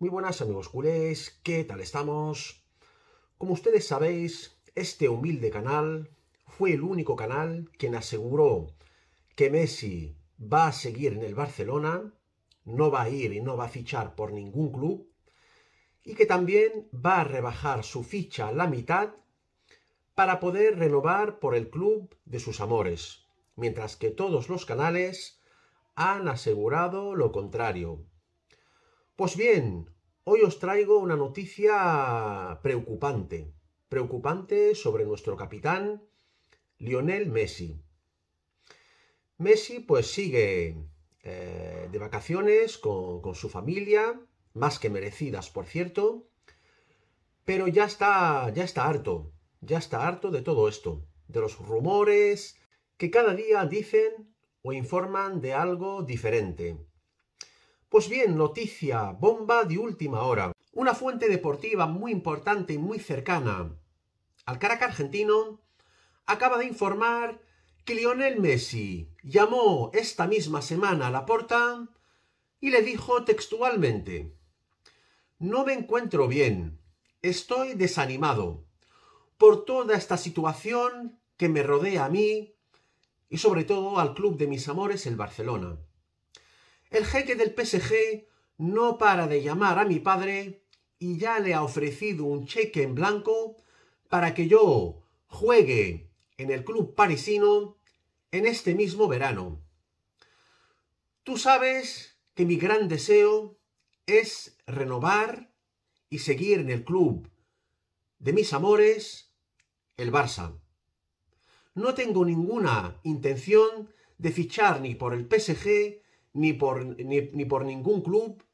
Muy buenas amigos culés, ¿qué tal estamos? Como ustedes sabéis, este humilde canal fue el único canal quien aseguró que Messi va a seguir en el Barcelona, no va a ir y no va a fichar por ningún club, y que también va a rebajar su ficha a la mitad para poder renovar por el club de sus amores, mientras que todos los canales han asegurado lo contrario. Pues bien, hoy os traigo una noticia preocupante, preocupante sobre nuestro capitán Lionel Messi. Messi pues sigue eh, de vacaciones con, con su familia, más que merecidas por cierto, pero ya está, ya está harto, ya está harto de todo esto, de los rumores que cada día dicen o informan de algo diferente. Pues bien, noticia, bomba de última hora. Una fuente deportiva muy importante y muy cercana al Caracas argentino acaba de informar que Lionel Messi llamó esta misma semana a la Laporta y le dijo textualmente, no me encuentro bien, estoy desanimado por toda esta situación que me rodea a mí y sobre todo al club de mis amores, el Barcelona. El jeque del PSG no para de llamar a mi padre y ya le ha ofrecido un cheque en blanco para que yo juegue en el club parisino en este mismo verano. Tú sabes que mi gran deseo es renovar y seguir en el club de mis amores, el Barça. No tengo ninguna intención de fichar ni por el PSG ni por, ni, por ningún club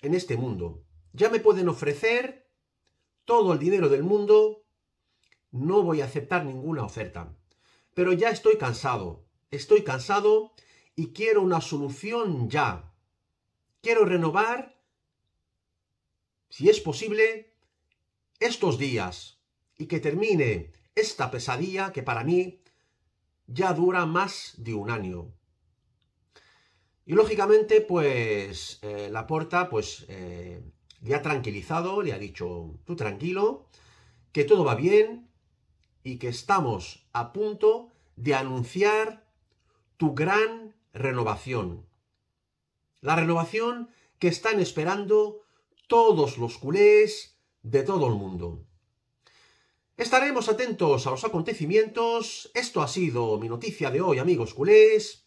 en este mundo. Ya me pueden ofrecer todo el dinero del mundo, no voy a aceptar ninguna oferta. Pero ya estoy cansado, estoy cansado y quiero una solución ya. Quiero renovar, si es posible, estos días y que termine esta pesadilla que para mí ya dura más de un año. Y lógicamente, pues eh, la porta, pues eh, le ha tranquilizado, le ha dicho, tú tranquilo, que todo va bien y que estamos a punto de anunciar tu gran renovación. La renovación que están esperando todos los culés de todo el mundo. Estaremos atentos a los acontecimientos. Esto ha sido mi noticia de hoy, amigos culés.